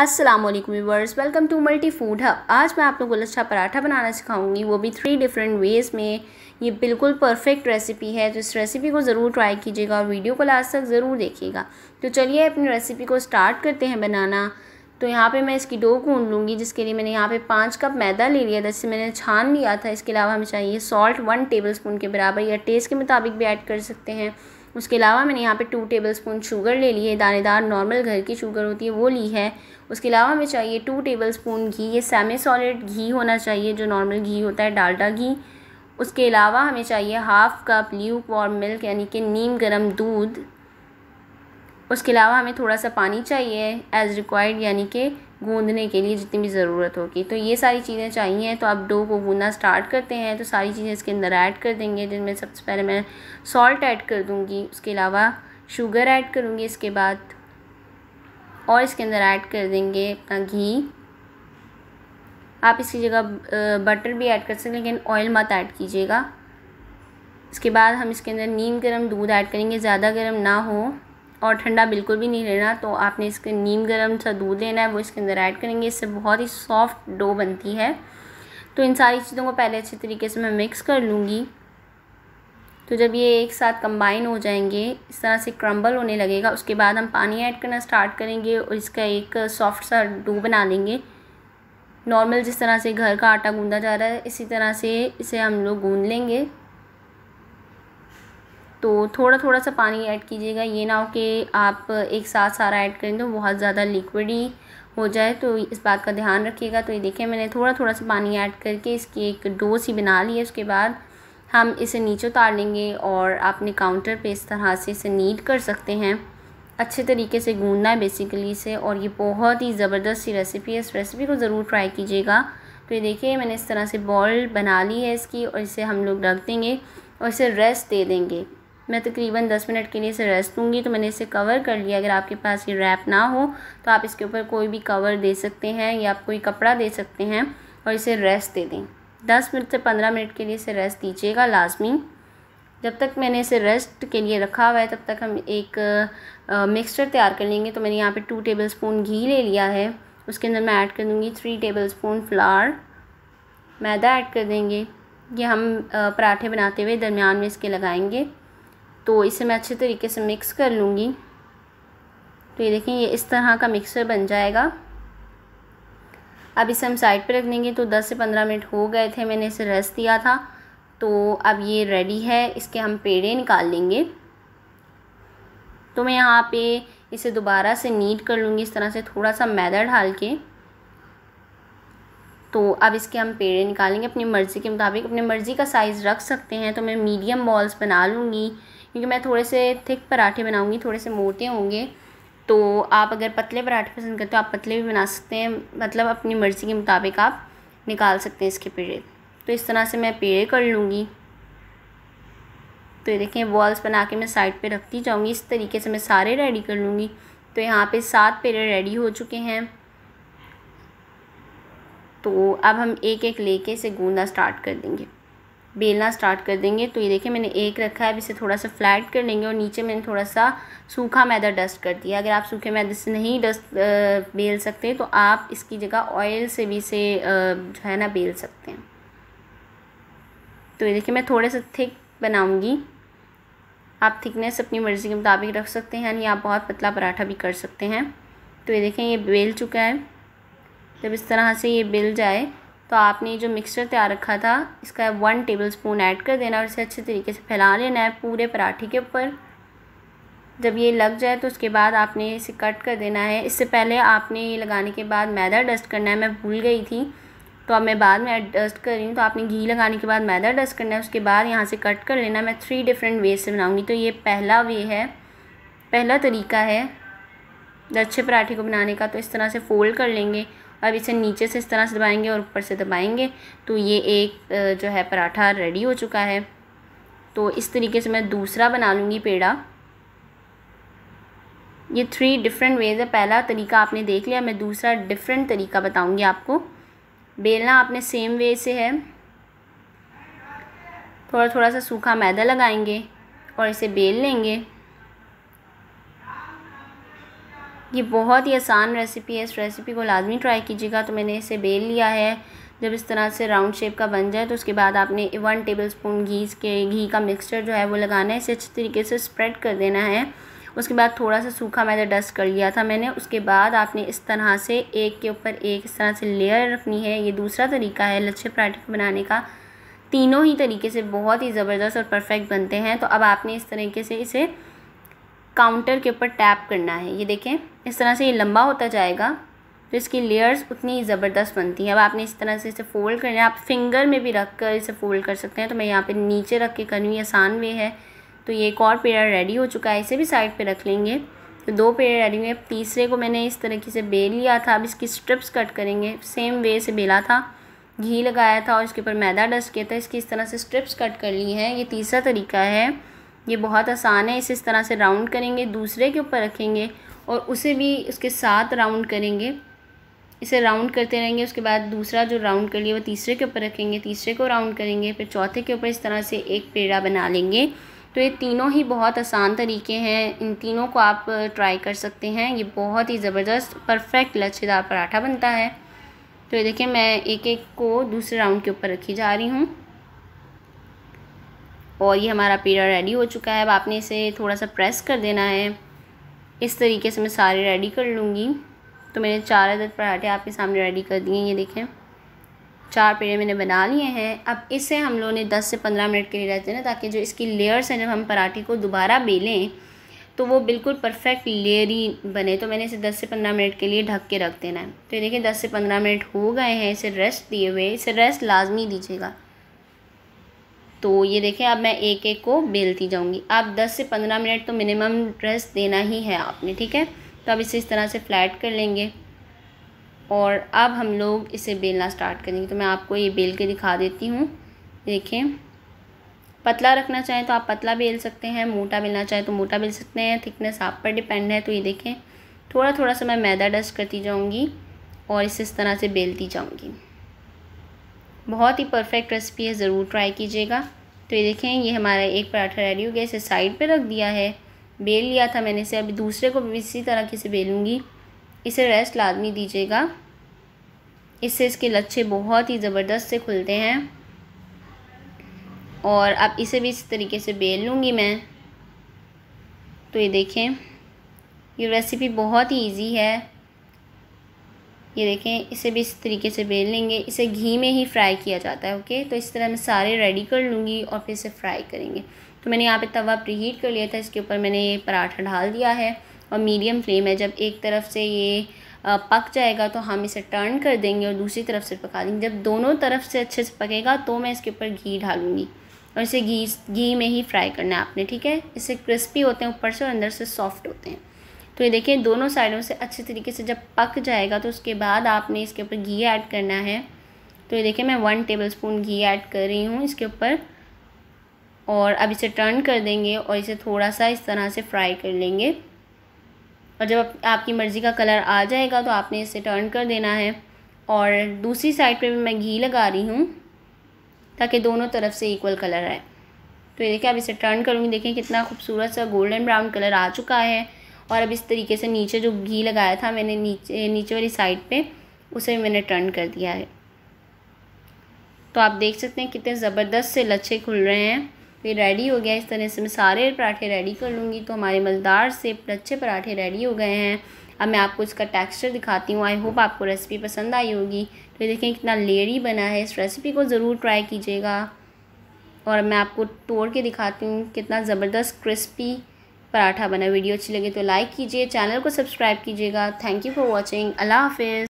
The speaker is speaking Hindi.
Aslam viewers welcome to multi food hub आज मैं आप लोगों को लच्छा पराठा बनाना सिखाऊंगी वो भी थ्री डिफरेंट वेज़ में ये बिल्कुल परफेक्ट रेसिपी है तो इस रेसिपी को ज़रूर ट्राई कीजिएगा और वीडियो को लास्ट तक ज़रूर देखिएगा तो चलिए अपनी रेसिपी को स्टार्ट करते हैं बनाना तो यहाँ पे मैं इसकी डो गूँध लूँगी जिसके लिए मैंने यहाँ पे पाँच कप मैदा ले लिया था जिससे मैंने छान लिया था इसके अलावा हमें चाहिए सॉल्ट वन टेबल स्पून के बराबर या टेस्ट के मुताबिक भी ऐड कर सकते हैं उसके अलावा मैंने यहाँ पे टू टेबल स्पून शुगर ले ली है दानेदार नॉर्मल घर की शुगर होती है वो ली है उसके अलावा हमें चाहिए टू टेबल स्पून घी ये सेमी सॉलिड घी होना चाहिए जो नॉर्मल घी होता है डालडा घी उसके अलावा हमें चाहिए half cup lukewarm milk यानी कि नीम गर्म दूध उसके अलावा हमें थोड़ा सा पानी चाहिए एज़ रिक्वायर्ड यानी कि गूंदने के लिए जितनी भी ज़रूरत होगी तो ये सारी चीज़ें चाहिए तो आप डो को गूंदना स्टार्ट करते हैं तो सारी चीज़ें इसके अंदर ऐड कर देंगे जिनमें सबसे पहले मैं सॉल्ट ऐड कर दूँगी उसके अलावा शुगर ऐड करूँगी इसके बाद और इसके अंदर ऐड कर देंगे अपना घी आप इसकी जगह बटर भी ऐड कर सकते हैं लेकिन ऑयल मत ऐड कीजिएगा इसके बाद हम इसके अंदर नीम गर्म दूध ऐड करेंगे ज़्यादा गर्म ना हो और ठंडा बिल्कुल भी नहीं लेना तो आपने इसके नीम गर्म सा दूध लेना है वो इसके अंदर ऐड करेंगे इससे बहुत ही सॉफ्ट डो बनती है तो इन सारी चीज़ों को पहले अच्छे तरीके से मैं मिक्स कर लूँगी तो जब ये एक साथ कंबाइन हो जाएंगे इस तरह से क्रम्बल होने लगेगा उसके बाद हम पानी ऐड करना स्टार्ट करेंगे और इसका एक सॉफ्ट सा डो बना लेंगे नॉर्मल जिस तरह से घर का आटा गूंदा जा रहा है इसी तरह से इसे हम लोग गूँध लेंगे तो थोड़ा थोड़ा सा पानी ऐड कीजिएगा ये ना हो कि आप एक साथ सारा ऐड करें तो बहुत ज़्यादा लिक्विड ही हो जाए तो इस बात का ध्यान रखिएगा तो ये देखिए मैंने थोड़ा थोड़ा सा पानी ऐड करके इसकी एक डो सी बना ली है उसके बाद हम इसे नीचे उतार लेंगे और आपने काउंटर पे इस तरह से इसे नीट कर सकते हैं अच्छे तरीके से गूंदना है बेसिकली इसे और ये बहुत ही ज़बरदस्त सी रेसिपी है इस रेसिपी को ज़रूर ट्राई कीजिएगा तो ये देखिए मैंने इस तरह से बॉल बना ली है इसकी और इसे हम लोग रख देंगे और इसे रेस्ट दे देंगे मैं तकरीबन दस मिनट के लिए इसे रेस्ट दूँगी तो मैंने इसे कवर कर लिया अगर आपके पास ये रैप ना हो तो आप इसके ऊपर कोई भी कवर दे सकते हैं या आप कोई कपड़ा दे सकते हैं और इसे रेस्ट दे दें दस मिनट से पंद्रह मिनट के लिए इसे रेस्ट दीजिएगा लाजमी जब तक मैंने इसे रेस्ट के लिए रखा हुआ है तब तक हम एक मिक्सचर तैयार कर लेंगे तो मैंने यहाँ पे टू टेबल स्पून घी ले लिया है उसके अंदर मैं ऐड कर दूँगी थ्री टेबल स्पून फ्लार मैदा ऐड कर देंगे ये हम पराठे बनाते हुए दरमियान में इसके लगाएंगे तो इसे मैं अच्छे तरीके से मिक्स कर लूँगी तो ये देखें ये इस तरह का मिक्सर बन जाएगा अब इसे हम साइड पर रख देंगे तो 10 से 15 मिनट हो गए थे मैंने इसे रेस्ट दिया था तो अब ये रेडी है इसके हम पेड़े निकाल लेंगे तो मैं यहाँ पे इसे दोबारा से नीट कर लूँगी इस तरह से थोड़ा सा मैदा ढाल के तो अब इसके हम पेड़े निकालेंगे अपनी मर्ज़ी के मुताबिक अपनी मर्ज़ी का साइज़ रख सकते हैं तो मैं मीडियम बॉल्स बना लूँगी क्योंकि मैं थोड़े से थिक पराठे बनाऊँगी थोड़े से मोटे होंगे तो आप अगर पतले पराठे पसंद करते हो आप पतले भी बना सकते हैं मतलब अपनी मर्ज़ी के मुताबिक आप निकाल सकते हैं इसके पेड़े तो इस तरह से मैं पेड़े कर लूँगी तो ये देखें बॉल्स बना के मैं साइड पे रखती जाऊँगी इस तरीके से मैं सारे रेडी कर लूँगी तो यहाँ पे सात पेड़े रेडी हो चुके हैं तो अब हम एक एक लेके इसे गूंदा स्टार्ट कर देंगे बेलना स्टार्ट कर देंगे तो ये देखिए मैंने एक रखा है अब इसे थोड़ा सा फ्लैट कर लेंगे और नीचे मैंने थोड़ा सा सूखा मैदा डस्ट कर दिया अगर आप सूखे मैदे से नहीं डस्ट बेल सकते तो आप इसकी जगह ऑयल से भी इसे जो है ना बेल सकते हैं तो ये देखिए मैं थोड़े से थिक बनाऊँगी आप थिकनेस अपनी मर्ज़ी के मुताबिक रख सकते हैं यानी आप बहुत पतला पराठा भी कर सकते हैं तो ये देखें ये बेल चुका है जब इस तरह से ये बेल जाए तो आपने जो मिक्सचर तैयार रखा था इसका वन टेबल स्पून ऐड कर देना और इसे अच्छे तरीके से फैला लेना है पूरे पराठे के ऊपर जब ये लग जाए तो उसके बाद आपने इसे कट कर देना है इससे पहले आपने ये लगाने के बाद मैदा डस्ट करना है मैं भूल गई थी तो अब मैं बाद में डस्ट कर रही हूँ तो आपने घी लगाने के बाद मैदा डस्ट करना है उसके बाद यहाँ से कट कर लेना मैं थ्री डिफरेंट वे से बनाऊँगी तो ये पहला वे है पहला तरीका है अच्छे पराठे को बनाने का तो इस तरह से फ़ोल्ड कर लेंगे अब इसे नीचे से इस तरह से दबाएंगे और ऊपर से दबाएंगे तो ये एक जो है पराठा रेडी हो चुका है तो इस तरीके से मैं दूसरा बना लूँगी पेड़ा ये थ्री डिफरेंट वेज है पहला तरीका आपने देख लिया मैं दूसरा डिफरेंट तरीका बताऊँगी आपको बेलना आपने सेम वे से है थोड़ा थोड़ा सा सूखा मैदा लगाएंगे और इसे बेल लेंगे ये बहुत ही आसान रेसिपी है इस रेसिपी को लाजमी ट्राई कीजिएगा तो मैंने इसे बेल लिया है जब इस तरह से राउंड शेप का बन जाए तो उसके बाद आपने वन टेबल स्पून घी के घी का मिक्सचर जो है वो लगाना है इसे अच्छे तरीके से स्प्रेड कर देना है उसके बाद थोड़ा सा सूखा मैदा डस्ट कर लिया था मैंने उसके बाद आपने इस तरह से एक के ऊपर एक इस तरह से लेयर रखनी है ये दूसरा तरीका है लच्छे पराठे को बनाने का तीनों ही तरीके से बहुत ही ज़बरदस्त और परफेक्ट बनते हैं तो अब आपने इस तरीके से इसे काउंटर के ऊपर टैप करना है ये देखें इस तरह से ये लंबा होता जाएगा तो इसकी लेयर्स उतनी ज़बरदस्त बनती हैं अब आपने इस तरह से इसे फ़ोल्ड करना है आप फिंगर में भी रख कर इसे फ़ोल्ड कर सकते हैं तो मैं यहाँ पे नीचे रख के करूँ आसान वे है तो ये एक और पेड़ रेडी हो चुका है इसे भी साइड पर रख लेंगे तो दो पेड़ रेडी हुए तीसरे को मैंने इस तरीके से बेल लिया था अब इसकी स्ट्रिप्स कट करेंगे सेम वे से बेला था घी लगाया था और इसके ऊपर मैदा डस्ट किया था इसकी इस तरह से स्ट्रिप्स कट कर ली हैं ये तीसरा तरीका है ये बहुत आसान है इसे इस तरह से राउंड करेंगे दूसरे के ऊपर रखेंगे और उसे भी उसके साथ राउंड करेंगे इसे राउंड करते रहेंगे उसके बाद दूसरा जो राउंड कर लिया वो तीसरे के ऊपर रखेंगे तीसरे को राउंड करेंगे फिर चौथे के ऊपर इस तरह से एक पेड़ा बना लेंगे तो ये तीनों ही बहुत आसान तरीके हैं इन तीनों को आप ट्राई कर सकते हैं ये बहुत ही ज़बरदस्त परफेक्ट लच्छेदार पराठा बनता है तो ये देखिए मैं एक एक को दूसरे राउंड के ऊपर रखी जा रही हूँ और ये हमारा पेड़ा रेडी हो चुका है अब आपने इसे थोड़ा सा प्रेस कर देना है इस तरीके से मैं सारे रेडी कर लूँगी तो मैंने चार अदर पराठे आपके सामने रेडी कर दिए ये देखें चार पेड़े मैंने बना लिए हैं अब इसे हम लोगों ने दस से पंद्रह मिनट के लिए रहते हैं ना ताकि जो इसकी लेयर्स हैं जब हम पराठे को दोबारा बेलें तो वो बिल्कुल परफेक्ट लेयरी बने तो मैंने इसे दस से पंद्रह मिनट के लिए ढक के रख देना है तो ये देखिए दस से पंद्रह मिनट हो गए हैं इसे रेस्ट दिए हुए इसे रेस्ट लाजमी दीजिएगा तो ये देखें अब मैं एक एक को बेलती जाऊँगी आप 10 से 15 मिनट तो मिनिमम रेस्ट देना ही है आपने ठीक है तो अब इसे इस तरह से फ्लैट कर लेंगे और अब हम लोग इसे बेलना स्टार्ट करेंगे तो मैं आपको ये बेल के दिखा देती हूँ देखें पतला रखना चाहें तो आप पतला बेल सकते हैं मोटा बेलना चाहें तो मोटा बेल सकते हैं थिकनेस आप पर डिपेंड है तो ये देखें थोड़ा थोड़ा सा मैं मैदा डस्ट करती जाऊँगी और इसे इस तरह से बेलती जाऊँगी बहुत ही परफेक्ट रेसिपी है ज़रूर ट्राई कीजिएगा तो ये देखें ये हमारा एक पराठा रेडी हो गया इसे साइड पे रख दिया है बेल लिया था मैंने इसे अभी दूसरे को भी इसी तरह की से बेलूँगी इसे रेस्ट लादमी दीजिएगा इससे इसके लच्छे बहुत ही ज़बरदस्त से खुलते हैं और अब इसे भी इस तरीके से बेल लूँगी मैं तो ये देखें ये रेसिपी बहुत ही ईजी है ये देखें इसे भी इस तरीके से बेल लेंगे इसे घी में ही फ्राई किया जाता है ओके तो इस तरह मैं सारे रेडी कर लूँगी और फिर इसे फ्राई करेंगे तो मैंने यहाँ पे तवा प्रीहीट कर लिया था इसके ऊपर मैंने ये पराठा ढाल दिया है और मीडियम फ्लेम है जब एक तरफ से ये पक जाएगा तो हम इसे टर्न कर देंगे और दूसरी तरफ से पका देंगे जब दोनों तरफ से अच्छे से पकेगा तो मैं इसके ऊपर घी ढालूँगी और इसे घी घी में ही फ्राई करना है आपने ठीक है इससे क्रिस्पी होते हैं ऊपर से और अंदर से सॉफ्ट होते हैं तो ये देखिए दोनों साइडों से अच्छे तरीके से जब पक जाएगा तो उसके बाद आपने इसके ऊपर घी ऐड करना है तो ये देखिए मैं वन टेबल स्पून घी ऐड कर रही हूँ इसके ऊपर और अब इसे टर्न कर देंगे और इसे थोड़ा सा इस तरह से फ्राई कर लेंगे और जब आपकी मर्ज़ी का कलर आ जाएगा तो आपने इसे टर्न कर देना है और दूसरी साइड पे भी मैं घी लगा रही हूँ ताकि दोनों तरफ से इक्वल कलर आए तो ये देखिए अब इसे टर्न करूँगी देखिए कितना खूबसूरत सा गोल्डन ब्राउन कलर आ चुका है और अब इस तरीके से नीचे जो घी लगाया था मैंने नीचे नीचे वाली साइड पे उसे मैंने टर्न कर दिया है तो आप देख सकते हैं कितने ज़बरदस्त से लच्छे खुल रहे हैं ये रेडी हो गया इस तरह से मैं सारे पराठे रेडी कर लूँगी तो हमारे मज़दार से लच्छे पराठे रेडी हो गए हैं अब मैं आपको इसका टेक्सचर दिखाती हूँ आई होप आपको रेसिपी पसंद आई होगी तो ये देखें कितना लेरी बना है इस रेसिपी को ज़रूर ट्राई कीजिएगा और मैं आपको तोड़ के दिखाती हूँ कितना ज़बरदस्त क्रिस्पी पराठा बना वीडियो अच्छी लगे तो लाइक कीजिए चैनल को सब्सक्राइब कीजिएगा थैंक यू फॉर वॉचिंग अल्लाह हाफिज़